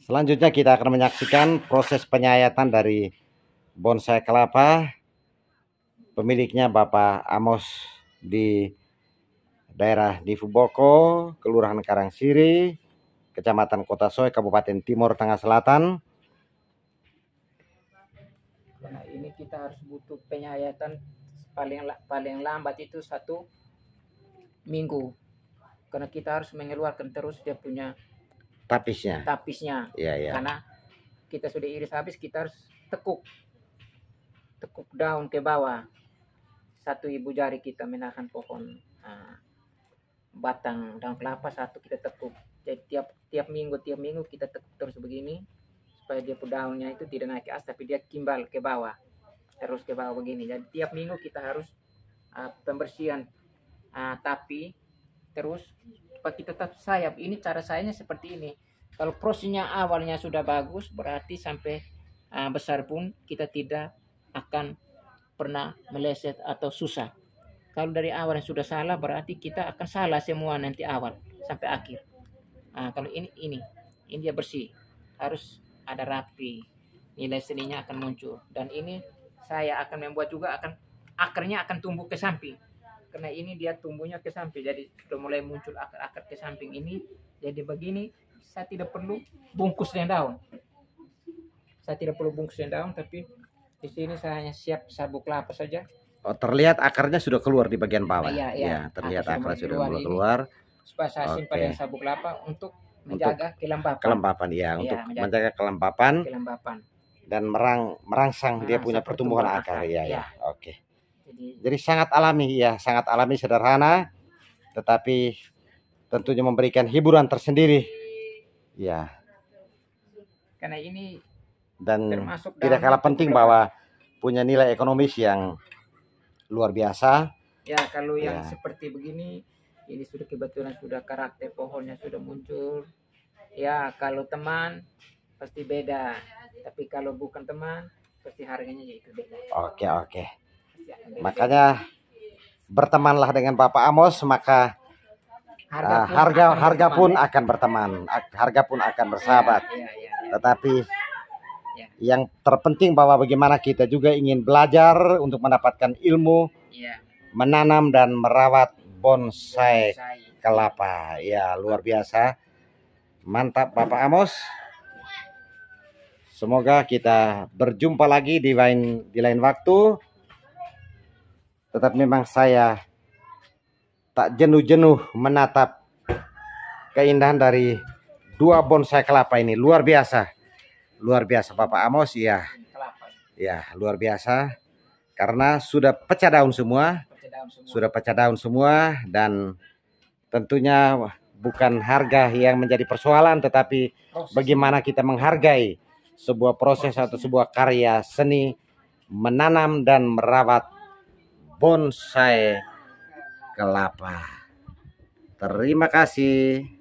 Selanjutnya kita akan menyaksikan proses penyayatan dari bonsai kelapa pemiliknya Bapak Amos di daerah Divuboko, Kelurahan Karangsiri, Kecamatan Kota Soe, Kabupaten Timur Tengah Selatan. Nah, ini kita harus butuh penyayatan paling paling lambat itu satu minggu. Karena kita harus mengeluarkan terus dia punya tapisnya tapisnya ya, ya. karena kita sudah iris habis kita harus tekuk tekuk daun ke bawah satu ibu jari kita menahan pohon nah, batang daun kelapa satu kita tekuk jadi tiap tiap minggu tiap minggu kita tekuk terus begini supaya dia daunnya itu tidak naik ke atas tapi dia kimbal ke bawah terus ke bawah begini jadi tiap minggu kita harus uh, pembersihan uh, tapi terus pakai tetap sayap ini cara sayanya seperti ini kalau prosesnya awalnya sudah bagus berarti sampai uh, besar pun kita tidak akan pernah meleset atau susah kalau dari awal yang sudah salah berarti kita akan salah semua nanti awal sampai akhir nah, kalau ini ini ini dia bersih harus ada rapi nilai seninya akan muncul dan ini saya akan membuat juga akan akarnya akan tumbuh ke samping karena ini dia tumbuhnya ke samping jadi sudah mulai muncul akar-akar ke samping ini jadi begini saya tidak perlu bungkus dengan daun saya tidak perlu bungkus dengan daun tapi di sini saya hanya siap sabuk kelapa saja oh, terlihat akarnya sudah keluar di bagian bawah nah, ya, ya. terlihat akar, sudah mulai keluar, keluar. supaya saya okay. simpan sabuk kelapa untuk menjaga untuk kelembapan kelembapan ya, ya untuk menjaga, menjaga kelembapan kelembapan dan merang merangsang merangsang dia punya pertumbuhan akar, akar. ya ya, ya. oke okay. Jadi sangat alami ya, sangat alami sederhana tetapi tentunya memberikan hiburan tersendiri. Ya. Karena ini dan tidak kalah penting bahwa punya nilai ekonomis yang luar biasa. Ya, kalau yang ya. seperti begini ini sudah kebetulan sudah karakter pohonnya sudah muncul. Ya, kalau teman pasti beda. Tapi kalau bukan teman pasti harganya jadi beda. Oke, oke. Makanya bertemanlah dengan Bapak Amos maka harga ah, pun, harga, akan, pun akan berteman, harga pun akan ya, bersahabat. Ya, ya, Tetapi yang terpenting bahwa bagaimana kita juga ingin belajar untuk mendapatkan ilmu, menanam dan merawat bonsai, bonsai kelapa. Ya, luar biasa. Mantap Bapak Amos. Semoga kita berjumpa lagi di lain di lain waktu tetap memang saya tak jenuh-jenuh menatap keindahan dari dua bonsai kelapa ini luar biasa luar biasa Bapak Amos ya ya luar biasa karena sudah pecah daun semua, sudah pecah daun semua dan tentunya bukan harga yang menjadi persoalan tetapi bagaimana kita menghargai sebuah proses atau sebuah karya seni menanam dan merawat bonsai kelapa. Terima kasih.